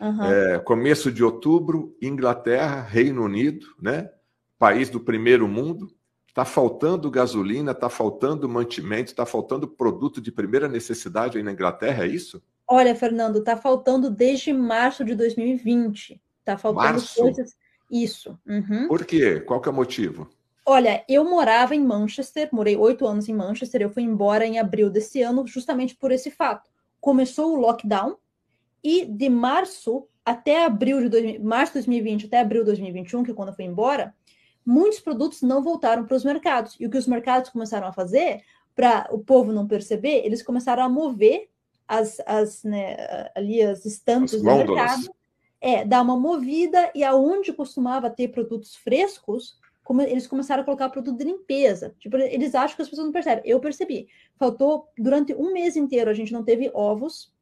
Uhum. É, começo de outubro, Inglaterra, Reino Unido, né? país do primeiro mundo, está faltando gasolina, está faltando mantimento, está faltando produto de primeira necessidade aí na Inglaterra, é isso? Olha, Fernando, está faltando desde março de 2020. Está faltando março? coisas. Isso. Uhum. Por quê? Qual que é o motivo? Olha, eu morava em Manchester, morei oito anos em Manchester, eu fui embora em abril desse ano, justamente por esse fato. Começou o lockdown, e de março até abril de dois, março de 2020 até abril de 2021, que é quando foi embora, muitos produtos não voltaram para os mercados. E o que os mercados começaram a fazer, para o povo não perceber, eles começaram a mover as, as né, ali as estantes do mercado. É, dar uma movida e aonde costumava ter produtos frescos, como eles começaram a colocar produto de limpeza. Tipo, eles acham que as pessoas não percebem. Eu percebi. Faltou durante um mês inteiro a gente não teve ovos,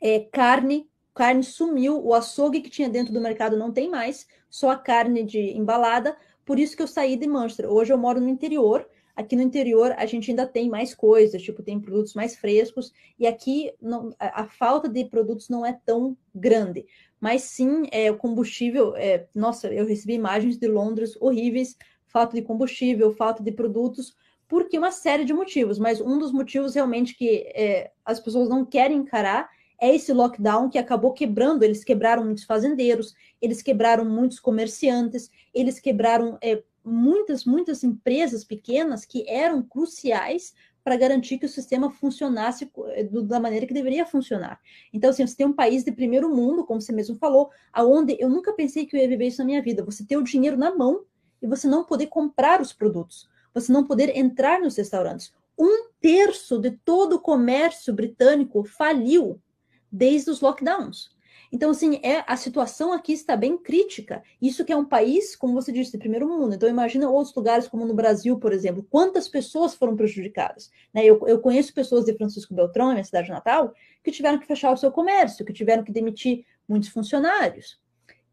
é, carne, carne sumiu, o açougue que tinha dentro do mercado não tem mais, só a carne de embalada, por isso que eu saí de Manchester. Hoje eu moro no interior, aqui no interior a gente ainda tem mais coisas, tipo, tem produtos mais frescos, e aqui não, a, a, falta de produtos não é tão grande. Mas sim, é, o combustível, é, nossa, eu recebi imagens de Londres horríveis, falta de combustível, falta de produtos, porque uma série de motivos, mas um dos motivos realmente que é, as pessoas não querem encarar é esse lockdown que acabou quebrando. Eles quebraram muitos fazendeiros, eles quebraram muitos comerciantes, eles quebraram é, muitas, muitas empresas pequenas que eram cruciais para garantir que o sistema funcionasse eh, da maneira que deveria funcionar. Então, assim, você tem um país de primeiro mundo, como você mesmo falou, aonde eu nunca pensei que eu ia viver isso na minha vida. Você ter o dinheiro na mão e você não poder comprar os produtos, você não poder entrar nos restaurantes. Um terço de todo o comércio britânico faliu desde os lockdowns. Então, assim, é, a situação aqui está bem crítica. Isso que é um país, como você disse, de primeiro mundo. Então, imagina outros lugares, como no Brasil, por exemplo. Quantas pessoas foram prejudicadas? Né? Eu, eu conheço pessoas de Francisco Beltrão, minha cidade natal, que tiveram que fechar o seu comércio, que tiveram que demitir muitos funcionários.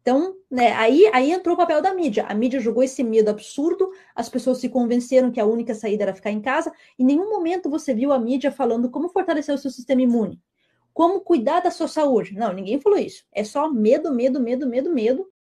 Então, né, aí, aí entrou o papel da mídia. A mídia jogou esse medo absurdo, as pessoas se convenceram que a única saída era ficar em casa. Em nenhum momento você viu a mídia falando como fortalecer o seu sistema imune. Como cuidar da sua saúde? Não, ninguém falou isso. É só medo, medo, medo, medo, medo